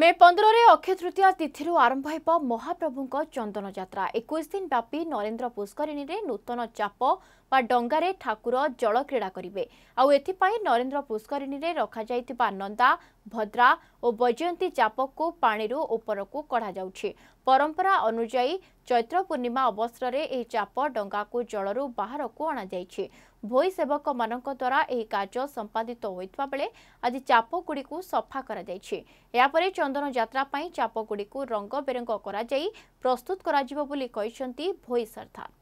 ମେ ପନ୍ଦରରେ ଅକ୍ଷୟ ତୃତୀୟା ତିଥିରୁ ଆରମ୍ଭ ହେବ ମହାପ୍ରଭୁଙ୍କ ଚନ୍ଦନ ଯାତ୍ରା ଏକୋଇଶ ଦିନ ବ୍ୟାପୀ ନରେନ୍ଦ୍ର ପୁଷ୍କରିଣୀରେ ନୂତନ ଚାପ ବା ଡଙ୍ଗାରେ ଠାକୁର ଜଳ କ୍ରୀଡ଼ା କରିବେ ଆଉ ଏଥିପାଇଁ ନରେନ୍ଦ୍ର ପୁଷ୍କରିଣୀରେ ରଖାଯାଇଥିବା ନନ୍ଦା ଭଦ୍ରା ଓ ବୈଜୟନ୍ତୀ ଚାପକୁ ପାଣିରୁ ଉପରକୁ କଢ଼ାଯାଉଛି ପରମ୍ପରା ଅନୁଯାୟୀ ଚୈତ୍ର ପୂର୍ଣ୍ଣିମା ଅବସରରେ ଏହି ଚାପ ଡଙ୍ଗାକୁ ଜଳରୁ ବାହାରକୁ ଅଣାଯାଇଛି ଭୋଇ ସେବକମାନଙ୍କ ଦ୍ୱାରା ଏହି କାର୍ଯ୍ୟ ସମ୍ପାଦିତ ହୋଇଥିବା ବେଳେ ଆଜି ଚାପଗୁଡ଼ିକୁ ସଫା କରାଯାଇଛି ଏହାପରେ ଚନ୍ଦନ ଯାତ୍ରା ପାଇଁ ଚାପଗୁଡ଼ିକୁ ରଙ୍ଗ ବେରଙ୍ଗ କରାଯାଇ ପ୍ରସ୍ତୁତ କରାଯିବ ବୋଲି କହିଛନ୍ତି ଭୋଇ ସର୍ଦ୍ଧାର